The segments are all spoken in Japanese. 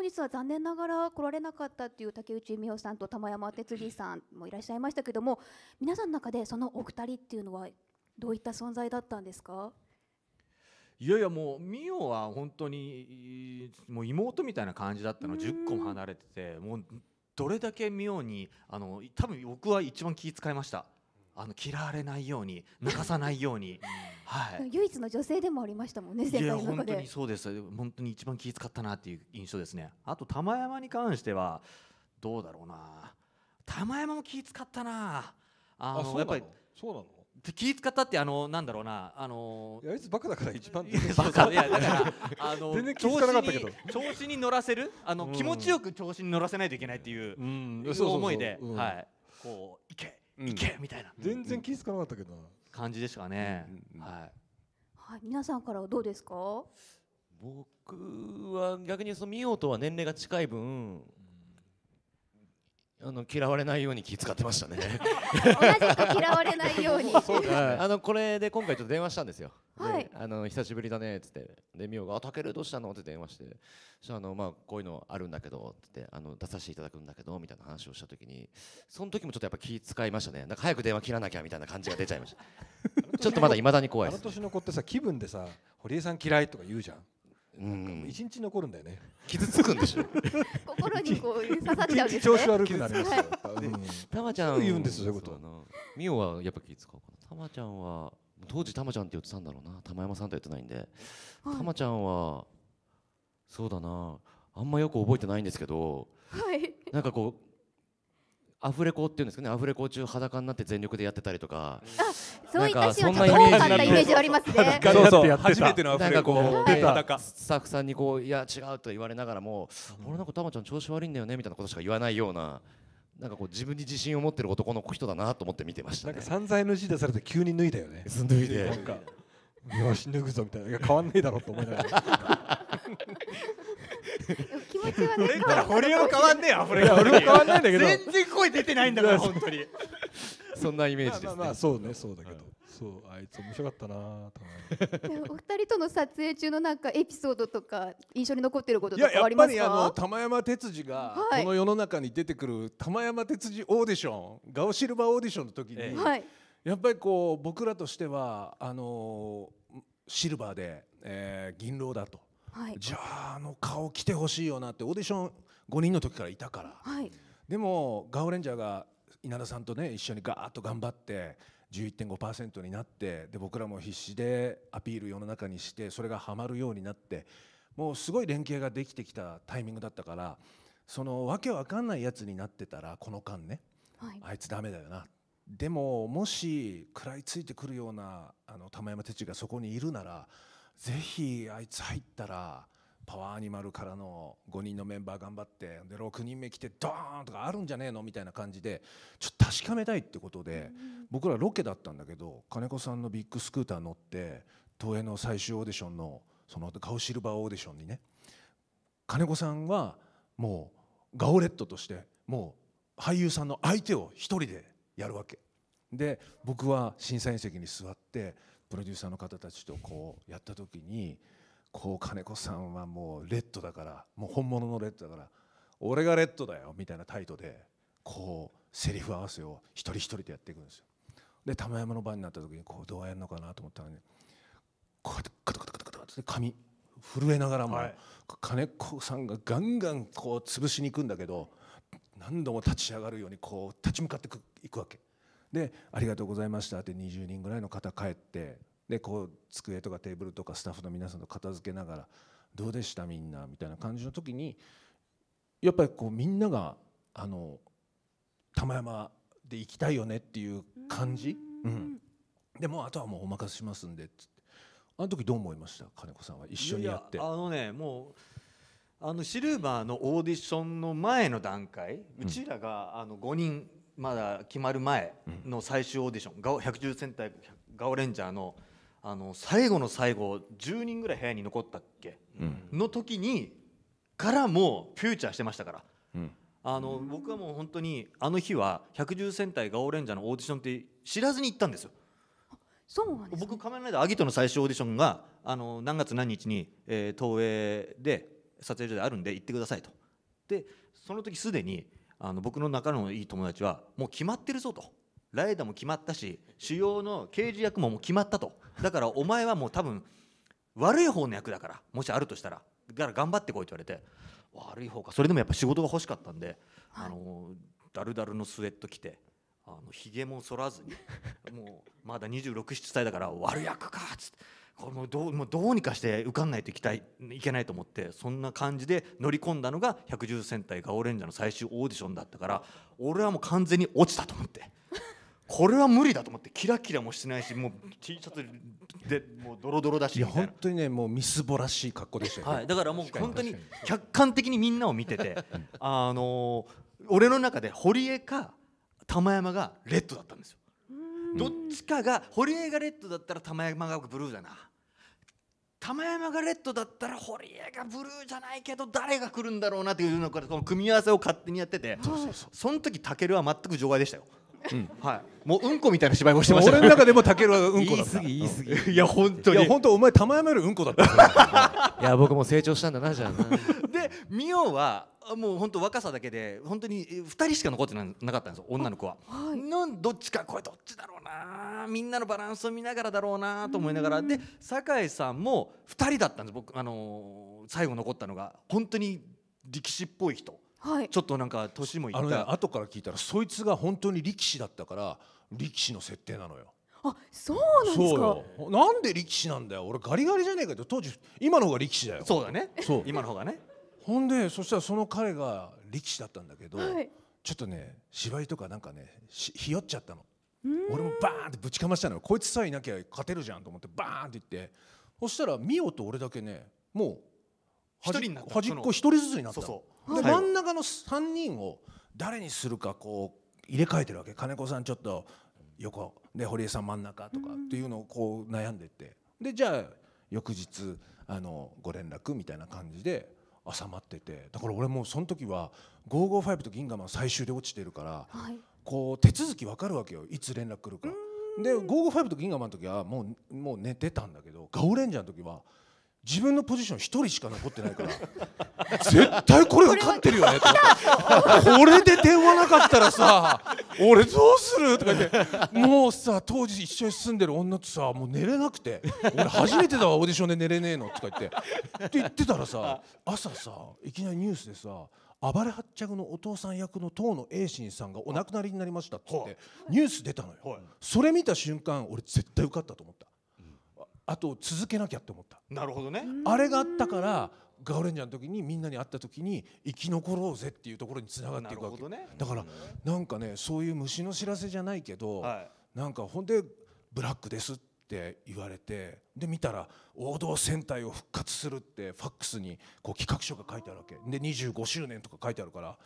本日は残念ながら来られなかったっていう竹内美穂さんと玉山哲司さんもいらっしゃいましたけども皆さんの中でそのお二人っていうのはどういった存在だったんですかいやいやもう美桜は本当にもう妹みたいな感じだったの10個も離れててもうどれだけ美桜にあの多分僕は一番気遣いましたあの嫌われないように泣かさないように、はい、唯一の女性でもありましたもんね世界の中で本当にそうです本当に一番気遣ったなっていう印象ですねあと玉山に関してはどうだろうな玉山も気遣ったなあのやっぱりそうなの気使ったってあのなんだろうなあのやあいつバカだから一番バカ いやだから あの全然気づかなかったけど調子に乗らせるあの、うん、気持ちよく調子に乗らせないといけないっていうういう思いで、うん、はいこういけ行けみたいな全然気づかなかったけど感じでしたかね、はい、はい、皆さんからどうですか僕は逆にそのミオとは年齢が近い分あの嫌われないように気遣ってましたね。同じく嫌われないように。あのこれで今回ちょっと電話したんですよ。はい、あの久しぶりだねっつってでみおが「あたけるどうしたの?」って電話して「そゃあのまあこういうのあるんだけど」ってあの出させていただくんだけどみたいな話をした時にその時もちょっとやっぱ気遣いましたねなんか早く電話切らなきゃみたいな感じが出ちゃいました ちょっとまだいまだに怖いです、ね、あの年の子ってさ気分でさ「堀江さん嫌い」とか言うじゃん一日残るんだよね。傷つくんでしょ。心にこう刺さっちゃうんですね。調子悪くなりますたまちゃん言うんですそういうこと。みおはやっぱ気使うかな。たまちゃんは当時たまちゃんって言ってたんだろうな。玉山さんと言ってないんで。たまちゃんはそうだな。あんまよく覚えてないんですけど。はい。なんかこうアフレコっていうんですかねアフレコ中裸になって全力でやってたりとかそういったシーンはちょっと多かったイメージありますねう初めてのアフレコをスタッフさんにこういや違うと言われながらも俺なんかたまちゃん調子悪いんだよねみたいなことしか言わないようななんかこう自分に自信を持ってる男の人だなと思って見てました、ね、なんか散財の字出されて急に脱いだよね脱いでよし脱ぐぞみたいな変わんねえだろうと思いながら気持ちはね俺か堀尾変わんねえよ俺俺も変わんないんだけど全然声出てないんだから 本当にそんなイメージですまあそうねそうだけど、そうあいつ面白かったなお二人との撮影中のなんかエピソードとか印象に残ってることいややっぱりあの玉山哲司がこの世の中に出てくる玉山哲司オーディションガオシルバーオーディションの時に、やっぱりこう僕らとしてはあのシルバーで、えー、銀狼だとはい、じゃああの顔来てほしいよなってオーディション5人の時からいたから、はい、でもガオレンジャーが稲田さんとね一緒にガーッと頑張って11.5%になってで僕らも必死でアピール世の中にしてそれがはまるようになってもうすごい連携ができてきたタイミングだったからそのわけわかんないやつになってたらこの間ね、はい、あいつダメだよなでももし食らいついてくるようなあの玉山哲がそこにいるならぜひあいつ入ったらパワーアニマルからの5人のメンバー頑張ってで6人目来てドーンとかあるんじゃねえのみたいな感じでちょっと確かめたいってことで、僕らロケだったんだけど金子さんのビッグスクーター乗って東映の最終オーディションのその顔シルバーオーディションにね金子さんはもうガオレットとしてもう俳優さんの相手を1人でやるわけで僕は審査員席に座ってプロデューサーの方たちとこうやった時にこう金子さんはもうレッドだからもう本物のレッドだから俺がレッドだよみたいな態度でこうセリフ合わせを一人一人でやっていくんですよ。で玉山の番になった時にこうどうやるのかなと思ったらねこうやってカタカタカタカタって髪震えながらも、金子さんがガンガンこう潰しに行くんだけど何度も立ち上がるようにこう立ち向かっていくわけで「ありがとうございました」って20人ぐらいの方帰ってでこう机とかテーブルとかスタッフの皆さんと片付けながら「どうでしたみんな」みたいな感じの時にやっぱりこうみんながあの玉山で行きたいよねっていう感じ、うん、でもあとはもうお任せしますんでっつってあの時どう思いました金子さんは一緒にやってあのねもうあのシルバーのオーディションの前の段階うちらがあの5人まだ決まる前の最終オーディション、百獣戦隊ガオレンジャーのあの最後の最後10人ぐらい部屋に残ったっけ、うん、の時にからもうフューチャーしてましたから、うん、あの、僕はもう本当にあの日は百獣戦隊ガオレンジャーのオーディションって知らずに行ったんですよ。そうなんです、僕仮面ライダーアギトの最終オーディションがあの何月何日に、えー、東映で撮影所であるんで行ってくださいとでその時すでにあの僕の中のいい友達はもう決まってるぞとライダーも決まったし主要の刑事役ももう決まったとだからお前はもう多分悪い方の役だからもしあるとしたらだから頑張ってこいと言われて悪い方かそれでもやっぱ仕事が欲しかったんで、はい、あのダルダルのスウェット着てあのひげも剃らずにもうまだ2 6 7歳だから悪役かっつってこれもうどうもうどうにかして受かんないといきたいいけないと思ってそんな感じで乗り込んだのが110戦隊ガオレンジャーの最終オーディションだったから俺はもう完全に落ちたと思って。これは無理だと思ってキラキラもしてないしもう T シャツでもうドロドロだしいや本当にねもうみすぼらしい格好でしたよ、ね、はい、だからもう本当に客観的にみんなを見ててあのー、俺の中で堀江か玉山がレッドだったんですよどっちかが堀江がレッドだったら玉山がブルーだな玉山がレッドだったら堀江がブルーじゃないけど誰が来るんだろうなっていうのからこの組み合わせを勝手にやっててその時たけるは全く除外でしたよ。はい、もううんこみたいな芝居をしてました俺の中でもたけるはうんこだった言い過ぎ言い過ぎいや本当にいや本当お前玉山よりうんこだったいや僕も成長したんだなじゃあでミオはもう本当若さだけで本当に2人しか残ってなかったんですよ女の子は、のどっちかこれどっちだろうなみんなのバランスを見ながらだろうなと思いながらで酒井さんも2人だったんです僕、あの最後残ったのが本当に力士っぽい人。はい、ちょっとなんか年もいったあの、ね、後から聞いたらそいつが本当に力士だったから力士の設定なのよ。あそうなんですかなんで力士なんだよ俺ガリガリじゃねえかって当時今の方が力士だよそうだねそう今の方がねほんでそしたらその彼が力士だったんだけど、はい、ちょっとね芝居とかなんかねひよっちゃったの俺もバーンってぶちかましたのよこいつさえいなきゃ勝てるじゃんと思ってバーンって言ってそしたら美桜と俺だけねもう一人になった端っこ一人ずつになったで真ん中の3人を誰にするかこう入れ替えてるわけ金子さんちょっと横で堀江さん真ん中とかっていうのをこう悩んでてでじゃあ翌日あのご連絡みたいな感じで朝待っててだから俺もうその時は555と銀河マン最終で落ちてるから、はい、こう手続き分かるわけよいつ連絡来るか。で555と銀河マンの時はもうもう寝てたんだけどガオレンジャーの時は自分のポジション1人しか残ってないから絶対これは勝ってるよねってこれで電話なかったらさ俺どうするとか言ってもうさ当時一緒に住んでる女とさもう寝れなくて俺初めてだわオーディションで寝れねえのとか言ってって言ってたらさ朝さいきなりニュースでさ暴れ八着のお父さん役の当の栄心さんがお亡くなりになりましたってってニュース出たのよ、それ見た瞬間俺絶対受かったと思ったあと続けなきゃって思ったなるほどねあれがあったからガオレンジャーの時にみんなに会った時に生き残ろうぜっていうところにつながっていくわけ、ね、だからなんかねそういう虫の知らせじゃないけど、はい、なんかほんで「ブラックです」って言われてで見たら王道戦隊を復活するってファックスにこう企画書が書いてあるわけで25周年とか書いてあるから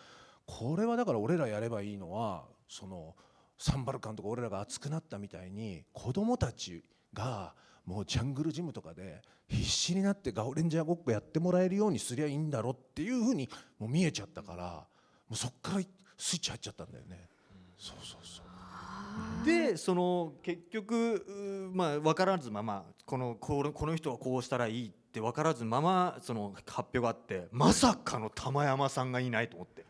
これはだから俺らやればいいのはそのサンバルカンとか俺らが熱くなったみたいに子供たちが。もうジャングルジムとかで必死になってガオレンジャーごっこやってもらえるようにすりゃいいんだろっていうふうにもう見えちゃったからもうそっからスイッチ入っちゃったんだよね。そそうそうでその結局、まあ、分からずままこのこのこの人はこうしたらいいって分からずままその発表があってまさかの玉山さんがいないと思って。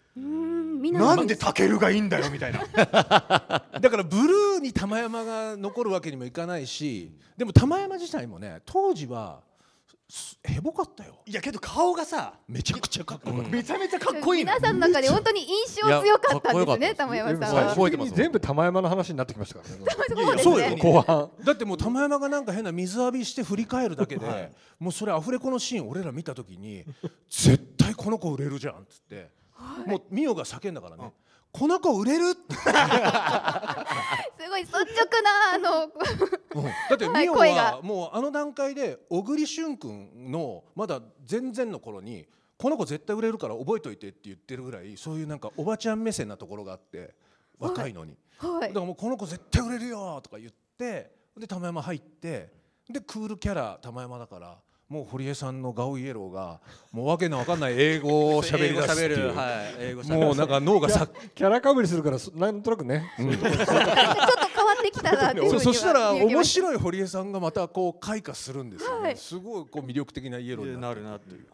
みんななんでタケルがいいんだよみたいな だからブルーに玉山が残るわけにもいかないしでも玉山自体もね当時はへぼかったよいやけど顔がさめちゃくちゃかっこいい、うん、めちゃめちゃかっこいい皆さんの中で本当に印象強かったんですね玉山さんは全部玉山の話になってきましたからねそうですね後半だってもう玉山がなんか変な水浴びして振り返るだけで、はい、もうそれアフレコのシーン俺ら見た時に絶対この子売れるじゃんっつってもうミオが叫んだからね、この子売れる すごい率直なあの だってミオはもうあの段階で小栗旬君のまだ全然の頃にこの子絶対売れるから覚えといてって言ってるぐらいそういうなんかおばちゃん目線なところがあって若いのに、はい、だからもうこの子絶対売れるよとか言ってで玉山入ってでクールキャラ玉山だからもう堀江さんのガウイエローがもうわけのわかんない英語をしゃべりだすっていう、もうなんか脳がさキャラかぶりするからなんとなくね、ちょっと変わってきたなっていうそしたら面白い堀江さんがまたこう開花するんですよね、すごいこう魅力的なイエローになるなという。